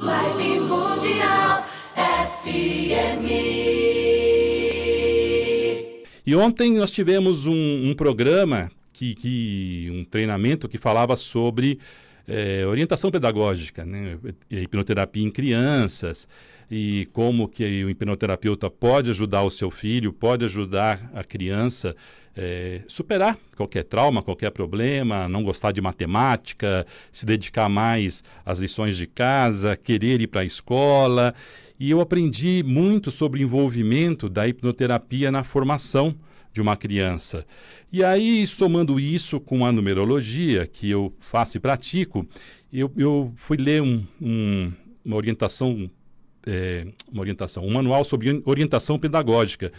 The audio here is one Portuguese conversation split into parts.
Live Mundial FM. E ontem nós tivemos um, um programa que, que um treinamento que falava sobre é, orientação pedagógica, né? hipnoterapia em crianças e como que o hipnoterapeuta pode ajudar o seu filho, pode ajudar a criança é, superar qualquer trauma, qualquer problema, não gostar de matemática, se dedicar mais às lições de casa, querer ir para a escola. E eu aprendi muito sobre o envolvimento da hipnoterapia na formação de uma criança. E aí, somando isso com a numerologia que eu faço e pratico, eu, eu fui ler um, um, uma orientação, é, uma orientação, um manual sobre orientação pedagógica.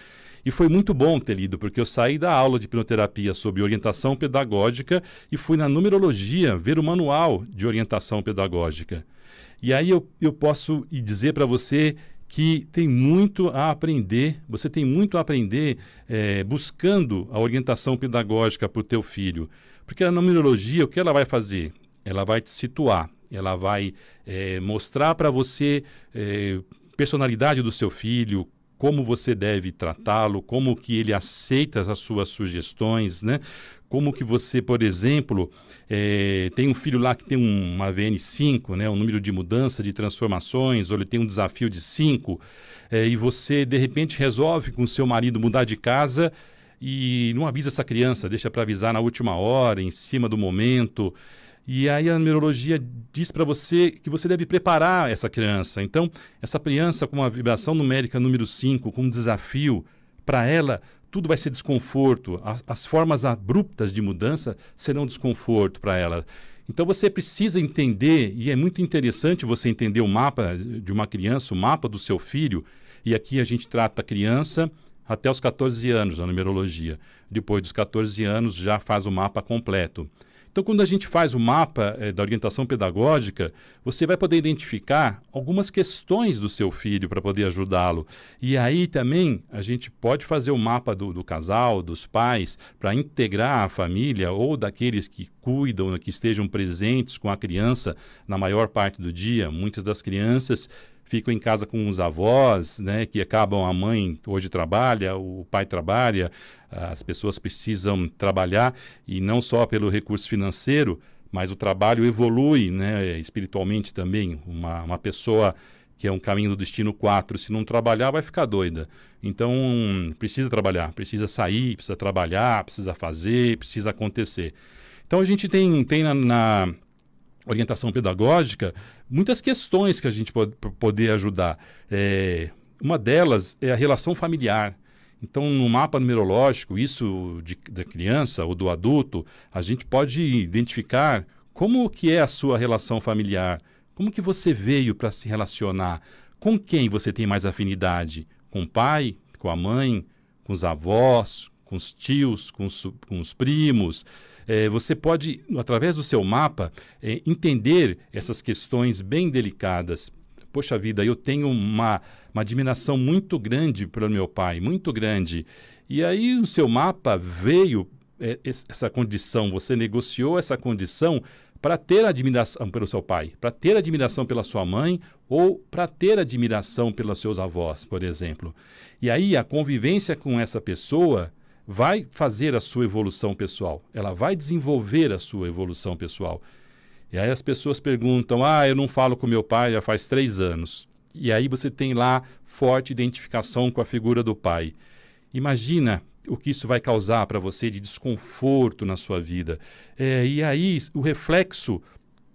E foi muito bom ter lido, porque eu saí da aula de hipnoterapia sobre orientação pedagógica e fui na numerologia ver o manual de orientação pedagógica. E aí eu, eu posso dizer para você que tem muito a aprender, você tem muito a aprender é, buscando a orientação pedagógica para o teu filho. Porque a numerologia, o que ela vai fazer? Ela vai te situar, ela vai é, mostrar para você é, personalidade do seu filho, como você deve tratá-lo, como que ele aceita as suas sugestões, né? como que você, por exemplo, é, tem um filho lá que tem uma VN5, né, um número de mudança, de transformações, ou ele tem um desafio de 5, é, eh, e você, de repente, resolve com seu marido mudar de casa e não avisa essa criança, deixa para avisar na última hora, em cima do momento. E aí a numerologia diz para você que você deve preparar essa criança. Então, essa criança com uma vibração numérica número 5, com um desafio, para ela tudo vai ser desconforto, as, as formas abruptas de mudança serão desconforto para ela. Então você precisa entender, e é muito interessante você entender o mapa de uma criança, o mapa do seu filho, e aqui a gente trata a criança até os 14 anos, a numerologia. Depois dos 14 anos já faz o mapa completo. Então, quando a gente faz o mapa eh, da orientação pedagógica, você vai poder identificar algumas questões do seu filho para poder ajudá-lo. E aí também a gente pode fazer o mapa do, do casal, dos pais, para integrar a família ou daqueles que cuidam, que estejam presentes com a criança na maior parte do dia. Muitas das crianças ficam em casa com os avós, né, que acabam a mãe hoje trabalha, o pai trabalha, as pessoas precisam trabalhar e não só pelo recurso financeiro, mas o trabalho evolui, né, espiritualmente também. Uma, uma pessoa que é um caminho do destino 4, se não trabalhar, vai ficar doida. Então, precisa trabalhar, precisa sair, precisa trabalhar, precisa fazer, precisa acontecer. Então, a gente tem, tem na, na orientação pedagógica, muitas questões que a gente pode poder ajudar. É, uma delas é a relação familiar. Então, no mapa numerológico, isso de, da criança ou do adulto, a gente pode identificar como que é a sua relação familiar, como que você veio para se relacionar, com quem você tem mais afinidade, com o pai, com a mãe, com os avós, com os tios, com com os primos. É, você pode, através do seu mapa, é, entender essas questões bem delicadas. Poxa vida, eu tenho uma, uma admiração muito grande pelo meu pai, muito grande. E aí o seu mapa veio é, essa condição, você negociou essa condição para ter admiração pelo seu pai, para ter admiração pela sua mãe ou para ter admiração pelos seus avós, por exemplo. E aí a convivência com essa pessoa vai fazer a sua evolução pessoal, ela vai desenvolver a sua evolução pessoal. E aí as pessoas perguntam: ah, eu não falo com meu pai já faz três anos. E aí você tem lá forte identificação com a figura do pai. Imagina o que isso vai causar para você de desconforto na sua vida. É, e aí o reflexo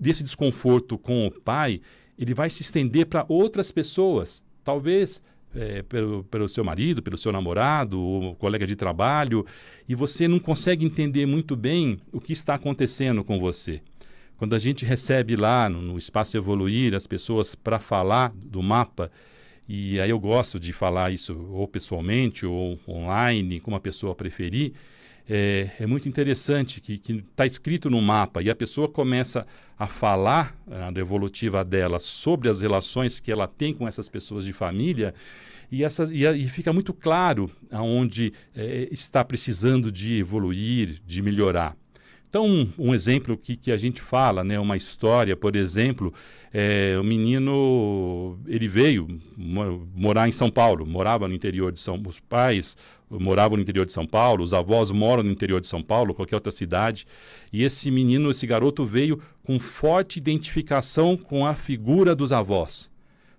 desse desconforto com o pai ele vai se estender para outras pessoas. Talvez é, pelo, pelo seu marido, pelo seu namorado, ou colega de trabalho, e você não consegue entender muito bem o que está acontecendo com você. Quando a gente recebe lá no, no Espaço Evoluir as pessoas para falar do mapa, e aí eu gosto de falar isso ou pessoalmente ou online, como a pessoa preferir. É, é muito interessante que está escrito no mapa e a pessoa começa a falar a evolutiva dela sobre as relações que ela tem com essas pessoas de família e, essas, e, e fica muito claro aonde é, está precisando de evoluir, de melhorar. Então, um, um exemplo que, que, a gente fala, né, uma história, por exemplo, é, o menino, ele veio morar em São Paulo, morava no interior de São os pais moravam no interior de São Paulo, os avós moram no interior de São Paulo, qualquer outra cidade, e esse menino, esse garoto veio com forte identificação com a figura dos avós.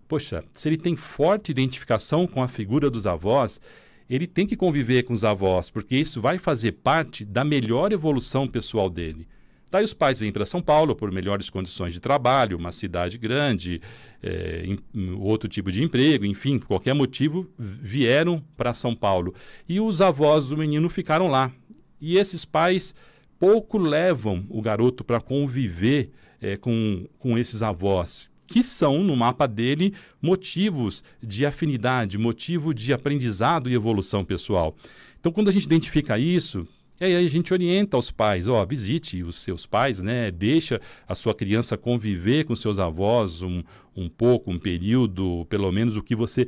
Poxa, se ele tem forte identificação com a figura dos avós, ele tem que conviver com os avós, porque isso vai fazer parte da melhor evolução pessoal dele. Daí os pais vêm para São Paulo por melhores condições de trabalho, uma cidade grande, é, em, outro tipo de emprego, enfim, por qualquer motivo, vieram para São Paulo. E os avós do menino ficaram lá. E esses pais pouco levam o garoto para conviver é, com, com esses avós, que são, no mapa dele, motivos de afinidade, motivo de aprendizado e evolução pessoal. Então, quando a gente identifica isso, e aí a gente orienta os pais, ó, visite os seus pais, né? Deixa a sua criança conviver com seus avós um, um pouco, um período, pelo menos o que você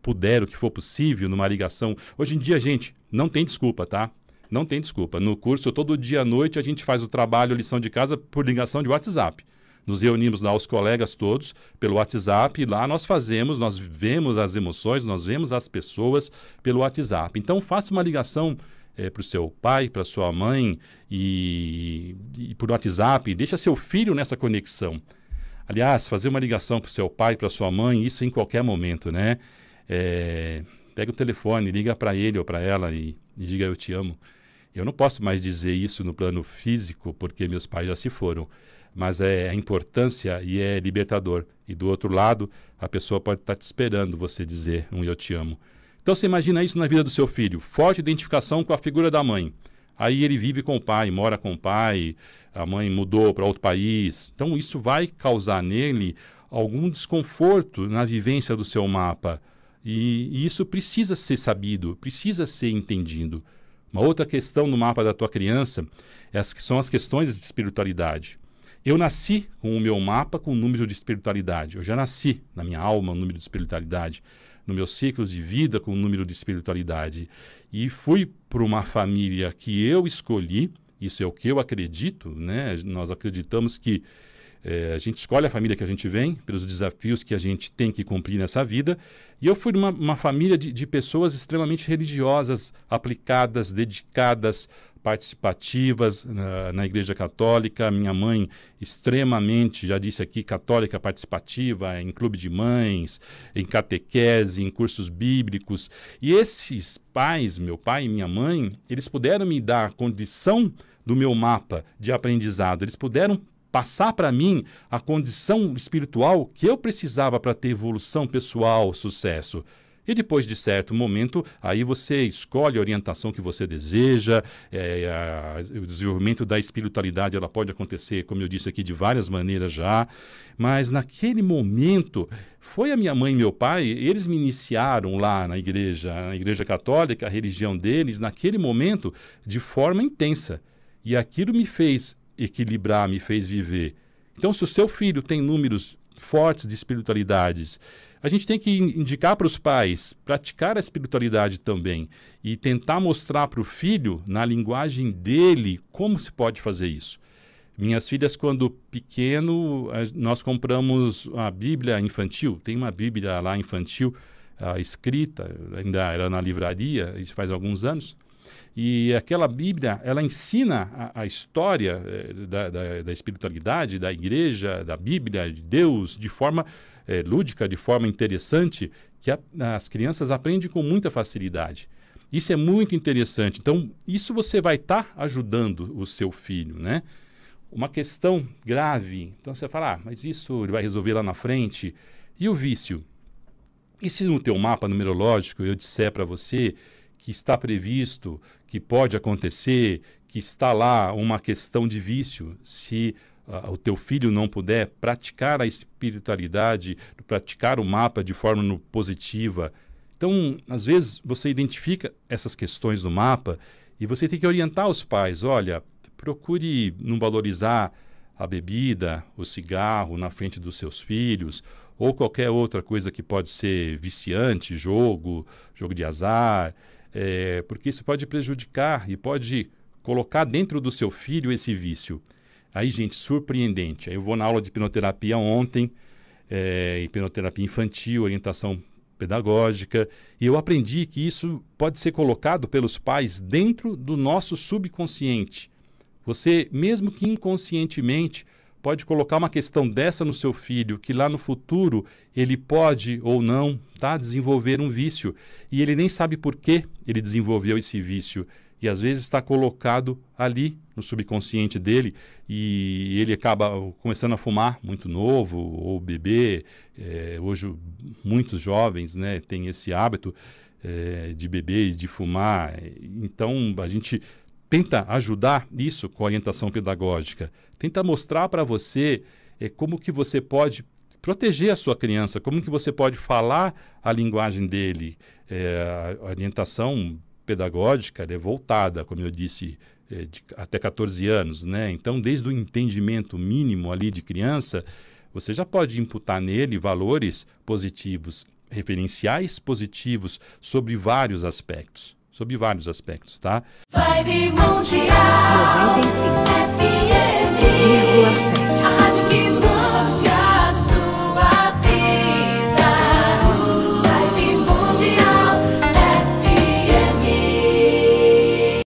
puder, o que for possível, numa ligação. Hoje em dia, gente, não tem desculpa, tá? Não tem desculpa. No curso, todo dia à noite, a gente faz o trabalho, lição de casa por ligação de WhatsApp. Nos reunimos lá os colegas todos pelo WhatsApp e lá nós fazemos, nós vemos as emoções, nós vemos as pessoas pelo WhatsApp. Então faça uma ligação é, eh, para o seu pai, para sua mãe e, e por WhatsApp, deixa seu filho nessa conexão. Aliás, fazer uma ligação para o seu pai, para sua mãe, isso em qualquer momento, né? É, pega o telefone, liga para ele ou para ela e, e diga eu te amo. Eu não posso mais dizer isso no plano físico porque meus pais já se foram, mas é a importância e é libertador. E do outro lado, a pessoa pode estar te esperando você dizer um eu te amo. Então você imagina isso na vida do seu filho, forte identificação com a figura da mãe. Aí ele vive com o pai, mora com o pai, a mãe mudou para outro país. Então isso vai causar nele algum desconforto na vivência do seu mapa. E, e isso precisa ser sabido, precisa ser entendido. Uma outra questão no mapa da tua criança é as, são as questões de espiritualidade. Eu nasci com o meu mapa com o número de espiritualidade. Eu já nasci na minha alma o número de espiritualidade, no meu ciclo de vida com o número de espiritualidade. E fui para uma família que eu escolhi, isso é o que eu acredito, né? Nós acreditamos que é, a gente escolhe a família que a gente vem, pelos desafios que a gente tem que cumprir nessa vida. E eu fui uma família de, de pessoas extremamente religiosas, aplicadas, dedicadas, participativas na, na, Igreja Católica. Minha mãe, extremamente, já disse aqui, católica participativa, em clube de mães, em catequese, em cursos bíblicos. E esses pais, meu pai e minha mãe, eles puderam me dar a condição do meu mapa de aprendizado. Eles puderam passar para mim a condição espiritual que eu precisava para ter evolução pessoal, sucesso. E depois de certo momento, aí você escolhe a orientação que você deseja, é, a, o desenvolvimento da espiritualidade ela pode acontecer, como eu disse aqui, de várias maneiras já. Mas naquele momento, foi a minha mãe e meu pai, eles me iniciaram lá na igreja, na igreja católica, a religião deles, naquele momento, de forma intensa. E aquilo me fez equilibrar, me fez viver. Então, se o seu filho tem números fortes de espiritualidades, a gente tem que indicar para os pais praticar a espiritualidade também e tentar mostrar para o filho, na linguagem dele, como se pode fazer isso. Minhas filhas, quando pequeno, nós compramos a Bíblia infantil, tem uma Bíblia lá infantil uh, escrita, ainda era na livraria, isso faz alguns anos. E aquela Bíblia, ela ensina a, a história eh, da, da, da, espiritualidade, da igreja, da Bíblia, de Deus, de forma eh, lúdica, de forma interessante, que a, as crianças aprendem com muita facilidade. Isso é muito interessante. Então, isso você vai estar tá ajudando o seu filho, né? Uma questão grave. Então, você fala, ah, mas isso ele vai resolver lá na frente. E o vício? E se no teu mapa numerológico eu disser para você que está previsto, que pode acontecer, que está lá uma questão de vício, se uh, o teu filho não puder praticar a espiritualidade, praticar o mapa de forma positiva. Então, às vezes, você identifica essas questões do mapa e você tem que orientar os pais: olha, procure não valorizar a bebida, o cigarro na frente dos seus filhos, ou qualquer outra coisa que pode ser viciante jogo, jogo de azar é, porque isso pode prejudicar e pode colocar dentro do seu filho esse vício. Aí, gente, surpreendente. eu vou na aula de hipnoterapia ontem, é, hipnoterapia infantil, orientação pedagógica, e eu aprendi que isso pode ser colocado pelos pais dentro do nosso subconsciente. Você, mesmo que inconscientemente, pode colocar uma questão dessa no seu filho, que lá no futuro ele pode ou não tá, desenvolver um vício. E ele nem sabe por que ele desenvolveu esse vício. E às vezes está colocado ali no subconsciente dele e ele acaba começando a fumar muito novo ou beber. É, hoje muitos jovens né, têm esse hábito. É, de beber e de fumar. Então a gente tenta ajudar isso com orientação pedagógica, tenta mostrar para você é, como que você pode proteger a sua criança, como que você pode falar a linguagem dele. É, a orientação pedagógica é voltada, como eu disse, é, de, até 14 anos, né? Então, desde o entendimento mínimo ali de criança, você já pode imputar nele valores positivos, referenciais positivos sobre vários aspectos sob vários aspectos, tá? Vibe Mundial 95 FM 1,7 A Rádio que